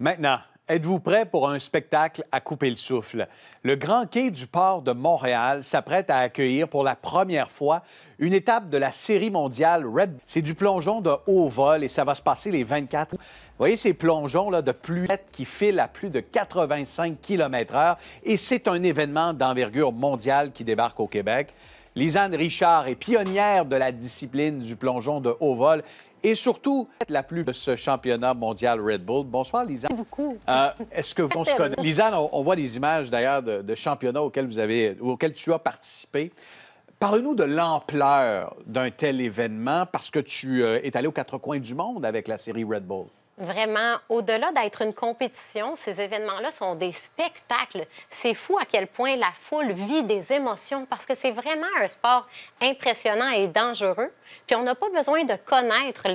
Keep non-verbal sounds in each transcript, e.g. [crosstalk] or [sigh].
Maintenant, Êtes-vous prêt pour un spectacle à couper le souffle? Le Grand Quai du port de Montréal s'apprête à accueillir pour la première fois une étape de la série mondiale Red. C'est du plongeon de haut vol et ça va se passer les 24. Vous voyez ces plongeons là, de pluie qui filent à plus de 85 km/h et c'est un événement d'envergure mondiale qui débarque au Québec. Lisanne Richard est pionnière de la discipline du plongeon de haut vol et surtout la plus de ce championnat mondial Red Bull. Bonsoir, Lisanne. Merci beaucoup. Euh, est-ce que vous se connaissez? Lisanne, on, voit des images d'ailleurs de, championnats auxquels, vous avez, auxquels tu as participé. Parle-nous de l'ampleur d'un tel événement parce que tu euh, es allé aux quatre coins du monde avec la série Red Bull. Vraiment, au-delà d'être une compétition, ces événements-là sont des spectacles. C'est fou à quel point la foule vit des émotions parce que c'est vraiment un sport impressionnant et dangereux. Puis on n'a pas besoin de connaître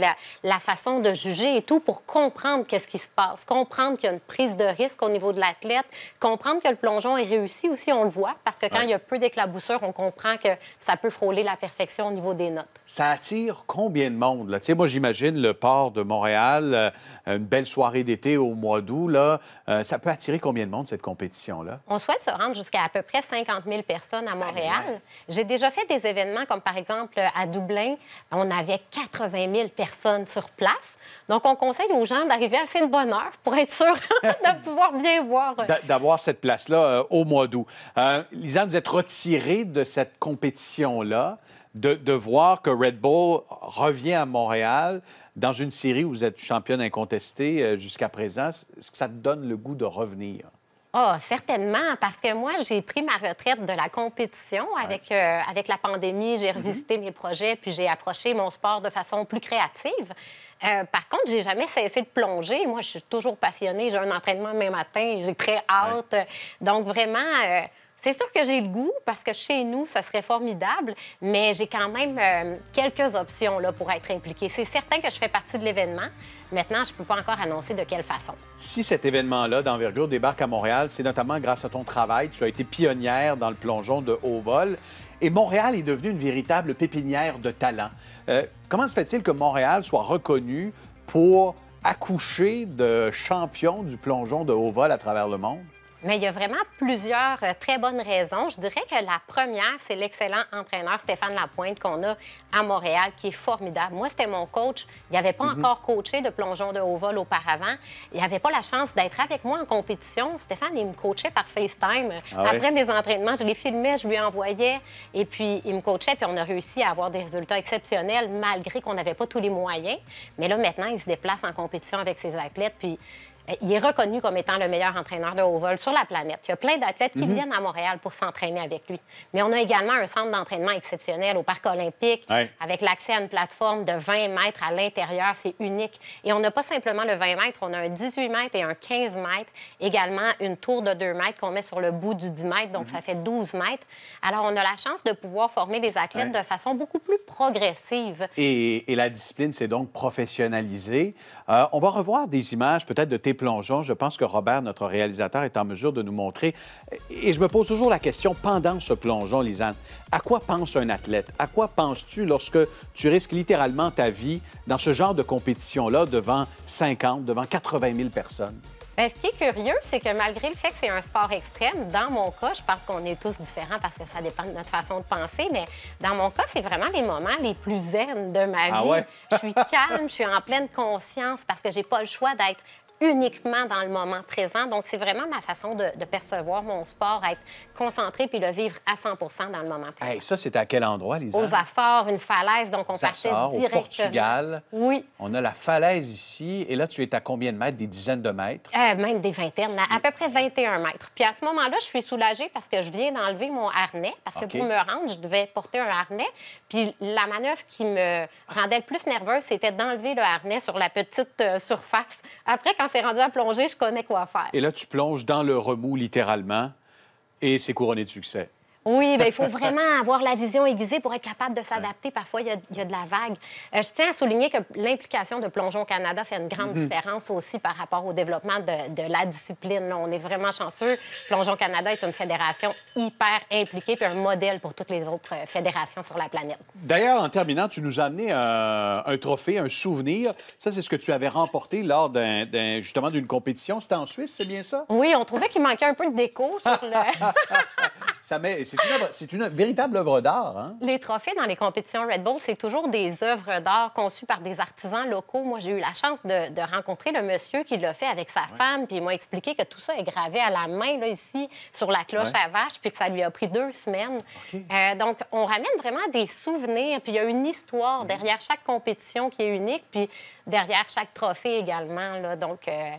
la, façon de juger et tout pour comprendre qu'est-ce qui se passe, comprendre qu'il y a une prise de risque au niveau de l'athlète, comprendre que le plongeon est réussi aussi, on le voit, parce que quand il y a peu d'éclaboussures, on comprend que ça peut frôler la perfection au niveau des notes. Ça attire combien de monde? Là? moi, j'imagine le port de Montréal. Euh, euh, une belle soirée d'été au mois d'août, là, euh, ça peut attirer combien de monde, cette compétition-là? On souhaite se rendre jusqu'à à peu près 50 000 personnes à Montréal. J'ai déjà fait des événements comme, par exemple, à Dublin, on avait 80 000 personnes sur place. Donc, on conseille aux gens d'arriver assez de bonne heure pour être sûr [laughs] de [laughs] pouvoir bien voir. Euh, d'avoir cette place-là au mois d'août. Lisa, Lisanne, vous êtes retirée de cette compétition-là de, voir que Red Bull revient à Montréal dans une série où vous êtes championne incontestée euh, jusqu'à présent. Est-ce que ça te donne le goût de revenir? Oh, certainement, parce que moi, j'ai pris ma retraite de la compétition avec, euh, avec la pandémie. J'ai mm-hmm. revisité mes projets, puis j'ai approché mon sport de façon plus créative. Euh, par contre, j'ai jamais cessé de plonger. Moi, je suis toujours passionnée. J'ai un entraînement demain matin. J'ai très hâte. Donc, vraiment... C'est sûr que j'ai le goût parce que chez nous, ça serait formidable, mais j'ai quand même euh, quelques options là, pour être impliquée. C'est certain que je fais partie de l'événement. Maintenant, je ne peux pas encore annoncer de quelle façon. Si cet événement-là d'envergure débarque à Montréal, c'est notamment grâce à ton travail. Tu as été pionnière dans le plongeon de haut vol. Et Montréal est devenu une véritable pépinière de talent. Euh, comment se fait-il que Montréal soit reconnu pour accoucher de champions du plongeon de haut vol à travers le monde? Mais il y a vraiment plusieurs euh, très bonnes raisons. Je dirais que la première, c'est l'excellent entraîneur Stéphane Lapointe qu'on a à Montréal, qui est formidable. Moi, c'était mon coach. Il n'avait pas mhm. encore coaché de plongeon de haut vol auparavant. Il n'avait pas la chance d'être avec moi en compétition. Stéphane, il me coachait par FaceTime. Ah Après mes entraînements, je les filmais, je lui envoyais. Et puis, il me coachait. Puis, on a réussi à avoir des résultats exceptionnels, malgré qu'on n'avait pas tous les moyens. Mais là, maintenant, il se déplace en compétition avec ses athlètes. Puis, euh, il est reconnu comme étant le meilleur entraîneur de haut vol sur la planète. Il y a plein d'athlètes qui mhm. viennent à Montréal pour s'entraîner avec lui. Mais on a également un centre d'entraînement exceptionnel au Parc olympique, avec l'accès à une plateforme de 20 mètres à l'intérieur. C'est unique. Et on n'a pas simplement le 20 mètres, on a un 18 mètres et un 15 mètres. Également, une tour de 2 mètres qu'on met sur le bout du 10 mètres, donc mhm. ça fait 12 mètres. Alors, on a la chance de pouvoir former des athlètes de façon beaucoup plus progressive. Et, la discipline s'est donc professionnalisée. Euh, on va revoir des images peut-être de tes plongeons. Je pense que Robert, notre réalisateur, est en mesure de nous montrer. Et je me pose toujours la question, pendant ce plongeon, Lisanne, à quoi pense un athlète? À quoi penses-tu lorsque tu risques littéralement ta vie dans ce genre de compétition-là devant 50, devant 80 000 personnes? Bien, ce qui est curieux, c'est que malgré le fait que c'est un sport extrême, dans mon cas, je pense qu'on est tous différents parce que ça dépend de notre façon de penser, mais dans mon cas, c'est vraiment les moments les plus zen de ma ah vie. je suis calme, je suis en pleine conscience parce que j'ai pas le choix d'être uniquement dans le moment présent. Donc, c'est vraiment ma façon de, percevoir mon sport, être concentré puis le vivre à 100 dans le moment présent. ça, c'est à quel endroit, Lisa? Aux Açores, une falaise. Donc, on partait directement. Au Portugal. Oui. On a la falaise ici. Et là, tu es à combien de mètres? Des dizaines de mètres? Euh, même des vingtaines. À, peu près 21 mètres. Puis à ce moment-là, je suis soulagée parce que je viens d'enlever mon harnais. Parce que pour me rendre, je devais porter un harnais. Puis la manœuvre qui me rendait le plus nerveuse, c'était d'enlever le harnais sur la petite euh, surface. Après, quand quand c'est rendu à plonger, je connais quoi faire. Et là, tu plonges dans le remous, littéralement, et c'est couronné de succès. Oui, ben, il faut vraiment avoir la vision aiguisée pour être capable de s'adapter. Parfois, il y, a, de la vague. Euh, je tiens à souligner que l'implication de Plongeon Canada fait une grande mhm. différence aussi par rapport au développement de, la discipline. on est vraiment chanceux. Plongeon Canada est une fédération hyper impliquée puis un modèle pour toutes les autres euh, fédérations sur la planète. D'ailleurs, en terminant, tu nous as amené euh, un trophée, un souvenir. Ça, c'est ce que tu avais remporté lors justement d'une compétition. C'était en Suisse, c'est bien ça? Oui, on trouvait qu'il manquait un peu de déco sur le... [laughs] C'est une, véritable œuvre d'art. Hein. Les trophées dans les compétitions Red Bull, c'est toujours des œuvres d'art conçues par des artisans locaux. Moi, j'ai eu la chance de, rencontrer le monsieur qui l'a fait avec sa femme, puis il m'a expliqué que tout ça est gravé à la main, là, ici, sur la cloche à vache, puis que ça lui a pris deux semaines. Euh, donc, on ramène vraiment des souvenirs, puis il y a une histoire mm-hmm. derrière chaque compétition qui est unique, puis derrière chaque trophée également. donc, euh,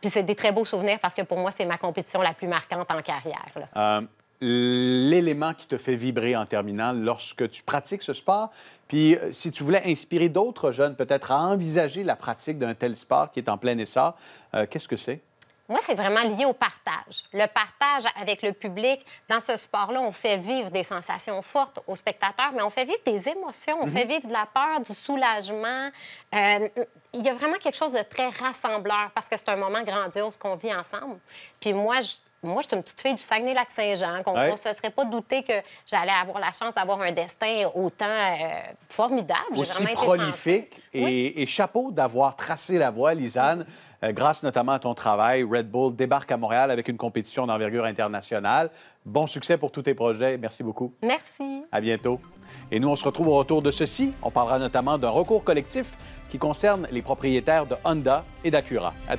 Puis c'est des très beaux souvenirs parce que pour moi, c'est ma compétition la plus marquante en carrière. Euh, l'élément qui te fait vibrer en terminale lorsque tu pratiques ce sport. Puis euh, si tu voulais inspirer d'autres jeunes peut-être à envisager la pratique d'un tel sport qui est en plein essor, euh, qu'est-ce que c'est? Moi, c'est vraiment lié au partage. Le partage avec le public. Dans ce sport-là, on fait vivre des sensations fortes aux spectateurs, mais on fait vivre des émotions, on mhm. fait vivre de la peur, du soulagement. Euh, il y a vraiment quelque chose de très rassembleur parce que c'est un moment grandiose qu'on vit ensemble. Puis moi, je moi, je suis une petite fille du Saguenay-Lac-Saint-Jean. On ne se serait pas douté que j'allais avoir la chance d'avoir un destin autant euh, formidable. J'ai vraiment été prolifique. Et, et, chapeau d'avoir tracé la voie, Lisanne. Euh, grâce notamment à ton travail, Red Bull débarque à Montréal avec une compétition d'envergure internationale. Bon succès pour tous tes projets. Merci beaucoup. Merci. À bientôt. Et nous, on se retrouve au retour de ceci. On parlera notamment d'un recours collectif qui concerne les propriétaires de Honda et d'Acura. À